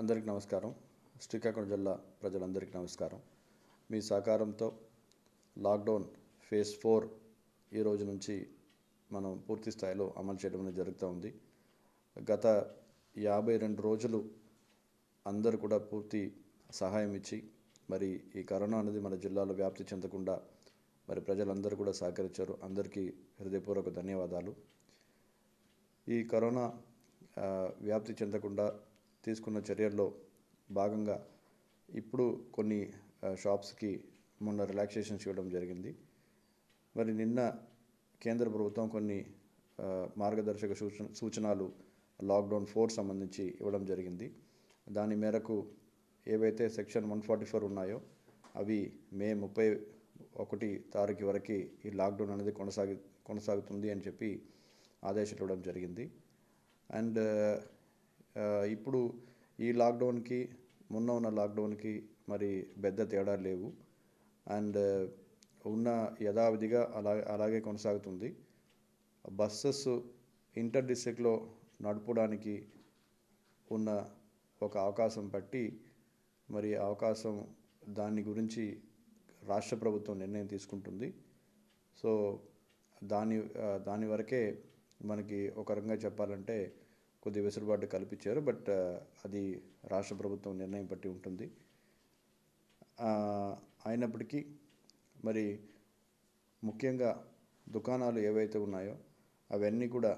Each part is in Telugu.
అందరికీ నమస్కారం శ్రీకాకుళం జిల్లా ప్రజలందరికీ నమస్కారం మీ సహకారంతో లాక్డౌన్ ఫేజ్ ఫోర్ ఈ రోజు నుంచి మనం పూర్తి స్థాయిలో అమలు చేయడం అనేది జరుగుతూ ఉంది గత యాభై రెండు రోజులు అందరు కూడా పూర్తి సహాయం ఇచ్చి మరి ఈ కరోనా అనేది మన జిల్లాలో వ్యాప్తి చెందకుండా మరి ప్రజలందరూ కూడా సహకరించారు అందరికీ హృదయపూర్వక ధన్యవాదాలు ఈ కరోనా వ్యాప్తి చెందకుండా తీసుకున్న చర్యల్లో భాగంగా ఇప్పుడు కొన్ని షాప్స్కి మొన్న రిలాక్సేషన్స్ ఇవ్వడం జరిగింది మరి నిన్న కేంద్ర ప్రభుత్వం కొన్ని మార్గదర్శక సూచన సూచనలు లాక్డౌన్ ఫోర్ సంబంధించి ఇవ్వడం జరిగింది దాని మేరకు ఏవైతే సెక్షన్ వన్ ఫార్టీ ఫోర్ ఉన్నాయో అవి మే ముప్పై ఒకటి తారీఖు వరకు ఈ లాక్డౌన్ అనేది కొనసాగి కొనసాగుతుంది అని చెప్పి ఆదేశాలు ఇవ్వడం జరిగింది అండ్ ఇప్పుడు ఈ లాక్డౌన్కి మొన్న ఉన్న లాక్డౌన్కి మరి పెద్ద తేడా లేవు అండ్ ఉన్న యథావిధిగా అలా అలాగే కొనసాగుతుంది బస్సెస్ ఇంటర్ డిస్ట్రిక్ట్లో నడపడానికి ఉన్న ఒక అవకాశం బట్టి మరి అవకాశం దాని గురించి రాష్ట్ర ప్రభుత్వం నిర్ణయం తీసుకుంటుంది సో దాని దాని వరకే మనకి ఒక రకంగా చెప్పాలంటే కొద్ది వెసులుబాటు కల్పించారు బట్ అది రాష్ట్ర ప్రభుత్వం నిర్ణయం బట్టి ఉంటుంది అయినప్పటికీ మరి ముఖ్యంగా దుకాణాలు ఏవైతే ఉన్నాయో అవన్నీ కూడా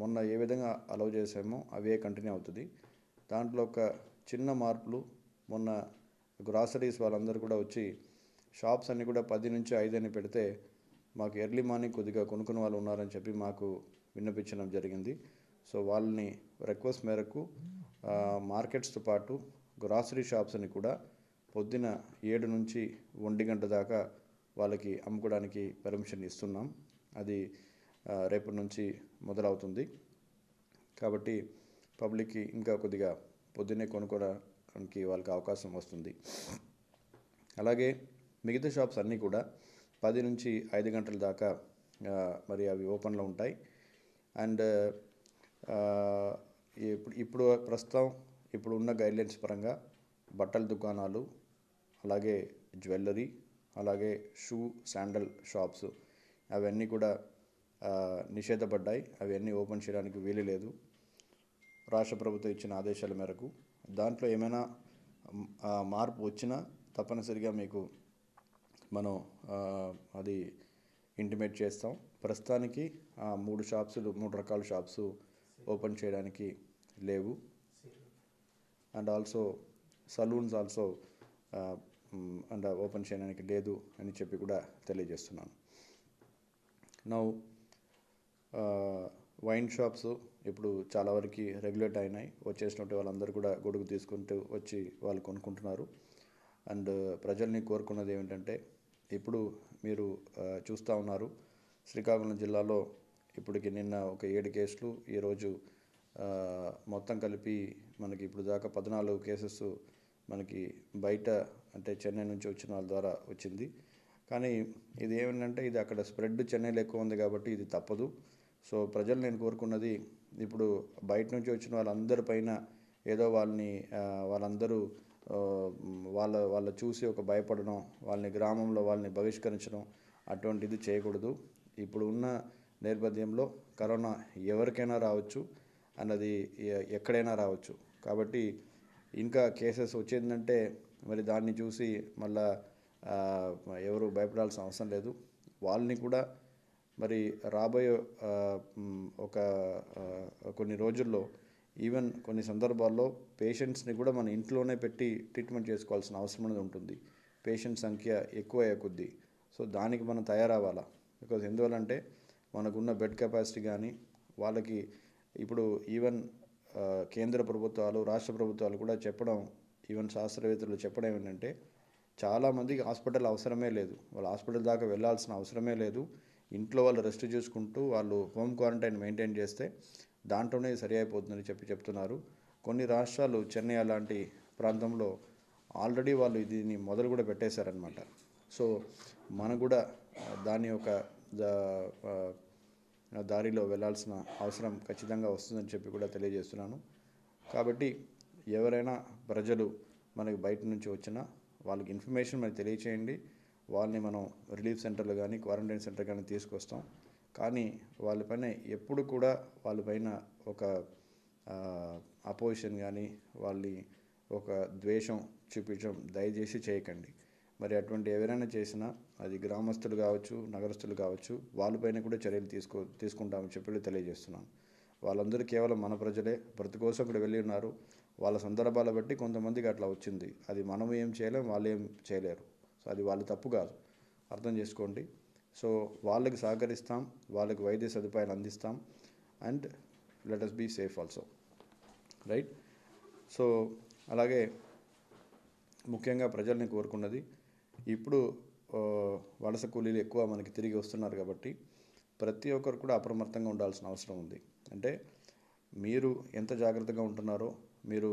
మొన్న ఏ విధంగా అలౌ చేసామో అవే కంటిన్యూ అవుతుంది దాంట్లో ఒక చిన్న మార్పులు మొన్న గ్రాసరీస్ వాళ్ళందరూ కూడా వచ్చి షాప్స్ అన్నీ కూడా పది నుంచి ఐదు అని పెడితే మాకు ఎర్లీ మార్నింగ్ కొద్దిగా కొనుక్కున్న వాళ్ళు ఉన్నారని చెప్పి మాకు విన్నపించడం జరిగింది సో వాళ్ళని రిక్వెస్ట్ మేరకు మార్కెట్స్తో పాటు గ్రాసరీ షాప్స్ని కూడా పొద్దున ఏడు నుంచి ఒంటి గంట దాకా వాళ్ళకి అమ్ముకోవడానికి పర్మిషన్ ఇస్తున్నాం అది రేపటి నుంచి మొదలవుతుంది కాబట్టి పబ్లిక్కి ఇంకా కొద్దిగా పొద్దున్నే కొనుక్కోవడానికి వాళ్ళకి అవకాశం వస్తుంది అలాగే మిగతా షాప్స్ అన్నీ కూడా పది నుంచి ఐదు గంటల దాకా మరి అవి ఓపెన్లో ఉంటాయి అండ్ ఇప్పుడు ఇప్పుడు ప్రస్తుతం ఇప్పుడు ఉన్న గైడ్లైన్స్ పరంగా బట్టల దుకాణాలు అలాగే జ్యువెలరీ అలాగే షూ శాండల్ షాప్స్ అవన్నీ కూడా నిషేధపడ్డాయి అవన్నీ ఓపెన్ చేయడానికి వీలు లేదు రాష్ట్ర ప్రభుత్వం ఇచ్చిన ఆదేశాల మేరకు దాంట్లో ఏమైనా మార్పు వచ్చినా తప్పనిసరిగా మీకు మనం అది ఇంటిమేట్ చేస్తాం ప్రస్తుతానికి మూడు షాప్సులు మూడు రకాల షాప్స్ ఓపెన్ చేయడానికి లేవు and also salons also and open చేయడానికి లేదు అని చెప్పి కూడా తెలియజేస్తున్నాను నౌ వైన్ షాప్స్ ఇప్పుడు చాలా వరకు రెగ్యులేట్ అయినాయి వచ్చేసినట్టు వాళ్ళందరూ కూడా గొడుగు తీసుకుంటూ వచ్చి వాళ్ళు కొనుక్కుంటున్నారు అండ్ ప్రజల్ని కోరుకున్నది ఏమిటంటే ఇప్పుడు మీరు చూస్తూ ఉన్నారు శ్రీకాకుళం జిల్లాలో ఇప్పటికి నిన్న ఒక ఏడు కేసులు ఈరోజు మొత్తం కలిపి మనకి ఇప్పుడు దాకా పద్నాలుగు కేసెస్ మనకి బయట అంటే చెన్నై నుంచి వచ్చిన వాళ్ళ ద్వారా వచ్చింది కానీ ఇది ఏమిటంటే ఇది అక్కడ స్ప్రెడ్ చెన్నైలో ఎక్కువ ఉంది కాబట్టి ఇది తప్పదు సో ప్రజలు నేను కోరుకున్నది ఇప్పుడు బయట నుంచి వచ్చిన వాళ్ళందరి పైన ఏదో వాళ్ళని వాళ్ళందరూ వాళ్ళ వాళ్ళ చూసి ఒక భయపడడం వాళ్ళని గ్రామంలో వాళ్ళని బహిష్కరించడం అటువంటిది చేయకూడదు ఇప్పుడు ఉన్న నేపథ్యంలో కరోనా ఎవరికైనా రావచ్చు అన్నది ఎక్కడైనా రావచ్చు కాబట్టి ఇంకా కేసెస్ వచ్చిందంటే మరి దాన్ని చూసి మళ్ళా ఎవరు భయపడాల్సిన అవసరం లేదు వాళ్ళని కూడా మరి రాబోయే ఒక కొన్ని రోజుల్లో ఈవెన్ కొన్ని సందర్భాల్లో పేషెంట్స్ని కూడా మన ఇంట్లోనే పెట్టి ట్రీట్మెంట్ చేసుకోవాల్సిన అవసరం అనేది ఉంటుంది పేషెంట్ సంఖ్య ఎక్కువ అయ్యే కొద్దీ సో దానికి మనం తయారవ్వాలా బికాజ్ ఎందువల్లంటే మనకున్న బెడ్ కెపాసిటీ కానీ వాళ్ళకి ఇప్పుడు ఈవెన్ కేంద్ర ప్రభుత్వాలు రాష్ట్ర ప్రభుత్వాలు కూడా చెప్పడం ఈవెన్ శాస్త్రవేత్తలు చెప్పడం ఏంటంటే చాలామందికి హాస్పిటల్ అవసరమే లేదు వాళ్ళు హాస్పిటల్ దాకా వెళ్ళాల్సిన అవసరమే లేదు ఇంట్లో వాళ్ళు రెస్ట్ చేసుకుంటూ వాళ్ళు హోమ్ క్వారంటైన్ మెయింటైన్ చేస్తే దాంట్లోనే సరి అయిపోతుందని చెప్పి చెప్తున్నారు కొన్ని రాష్ట్రాలు చెన్నై అలాంటి ప్రాంతంలో ఆల్రెడీ వాళ్ళు దీన్ని మొదలు కూడా పెట్టేశారనమాట సో మనం కూడా దాని యొక్క దారిలో వెళ్లాల్సిన అవసరం ఖచ్చితంగా వస్తుందని చెప్పి కూడా తెలియజేస్తున్నాను కాబట్టి ఎవరైనా ప్రజలు మనకి బయట నుంచి వచ్చినా వాళ్ళకి ఇన్ఫర్మేషన్ మనకి తెలియచేయండి వాళ్ళని మనం రిలీఫ్ సెంటర్లు కానీ క్వారంటైన్ సెంటర్ కానీ తీసుకొస్తాం కానీ వాళ్ళపైన ఎప్పుడు కూడా వాళ్ళపైన ఒక అపోజిషన్ కానీ వాళ్ళని ఒక ద్వేషం చూపించడం దయచేసి చేయకండి మరి అటువంటి ఎవరైనా చేసినా అది గ్రామస్తులు కావచ్చు నగరస్తులు కావచ్చు వాళ్ళపైన కూడా చర్యలు తీసుకో తీసుకుంటామని చెప్పి తెలియజేస్తున్నాను వాళ్ళందరూ కేవలం మన ప్రజలే ప్రతి కోసం ఇక్కడ వెళ్ళి ఉన్నారు వాళ్ళ సందర్భాల బట్టి కొంతమందికి అట్లా వచ్చింది అది మనం ఏం చేయలేం వాళ్ళు ఏం చేయలేరు సో అది వాళ్ళు తప్పు కాదు అర్థం చేసుకోండి సో వాళ్ళకి సహకరిస్తాం వాళ్ళకి వైద్య సదుపాయాలు అందిస్తాం and let us be safe also right so అలాగే ముఖ్యంగా ప్రజల్ని కోరుకున్నది ఇప్పుడు వలస కూలీలు ఎక్కువ మనకి తిరిగి వస్తున్నారు కాబట్టి ప్రతి ఒక్కరు కూడా అప్రమత్తంగా ఉండాల్సిన అవసరం ఉంది అంటే మీరు ఎంత జాగ్రత్తగా ఉంటున్నారో మీరు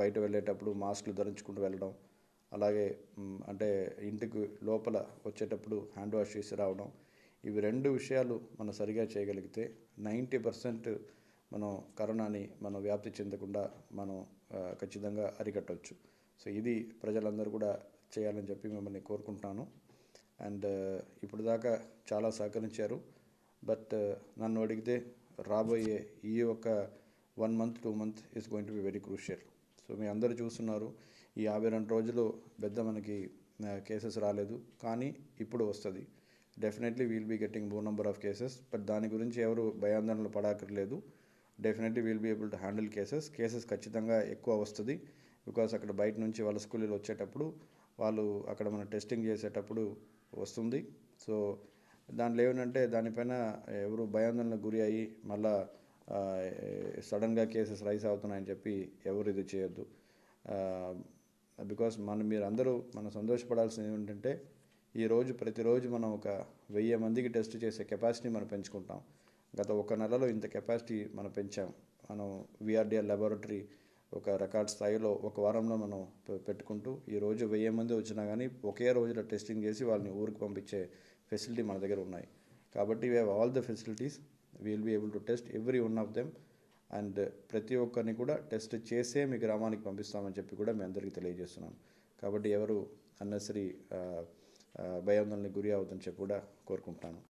బయట వెళ్ళేటప్పుడు మాస్క్లు ధరించుకుంటూ వెళ్ళడం అలాగే అంటే ఇంటికి లోపల వచ్చేటప్పుడు హ్యాండ్ వాష్ చేసి రావడం ఇవి రెండు విషయాలు మనం సరిగా చేయగలిగితే నైంటీ పర్సెంట్ మనం కరోనాని మనం వ్యాప్తి చెందకుండా మనం ఖచ్చితంగా అరికట్టవచ్చు సో ఇది ప్రజలందరూ కూడా చేయాలని చెప్పి మిమ్మల్ని కోరుకుంటున్నాను అండ్ uh, ఇప్పుడు దాకా చాలా సహకరించారు బట్ uh, నన్ను అడిగితే రాబోయే ఈ ఒక one month two month is going to be very crucial so మీ అందరూ చూస్తున్నారు ఈ యాభై రెండు రోజులు పెద్ద మనకి uh, కేసెస్ రాలేదు కానీ ఇప్పుడు వస్తుంది definitely will be getting more number of cases but దాని గురించి ఎవరు భయాందోళనలు పడక్కర్లేదు definitely will be able to handle cases cases ఖచ్చితంగా ఎక్కువ వస్తుంది బికాస్ అక్కడ బయట నుంచి వలస కూలీలు వచ్చేటప్పుడు వాళ్ళు అక్కడ మనం టెస్టింగ్ చేసేటప్పుడు వస్తుంది సో దాంట్లో ఏమిటంటే దానిపైన ఎవరు భయాందోళనకు గురి అయ్యి మళ్ళా సడన్గా కేసెస్ రైస్ అవుతున్నాయని చెప్పి ఎవరు ఇది చేయొద్దు బికాస్ మనం మీరు అందరూ మనం సంతోషపడాల్సింది ఏంటంటే ఈరోజు ప్రతిరోజు మనం ఒక వెయ్యి మందికి టెస్ట్ చేసే కెపాసిటీ మనం పెంచుకుంటాం గత ఒక నెలలో ఇంత కెపాసిటీ మనం పెంచాం మనం విఆర్డిఆర్ లెబొరేటరీ ఒక రికార్డ్ స్థాయిలో ఒక వారంలో మనం పెట్టుకుంటూ ఈరోజు వెయ్యి మంది వచ్చినా కానీ ఒకే రోజులో టెస్టింగ్ చేసి వాళ్ళని ఊరికి పంపించే ఫెసిలిటీ మన దగ్గర ఉన్నాయి కాబట్టి we have all the facilities will be able to test every one of them and ప్రతి ఒక్కరిని కూడా టెస్ట్ చేసే మీ గ్రామానికి పంపిస్తామని చెప్పి కూడా మీ అందరికీ తెలియజేస్తున్నాను కాబట్టి ఎవరు అన్నసరి భయాందోళనకి గురి అవద్దని చెప్పి కూడా కోరుకుంటాను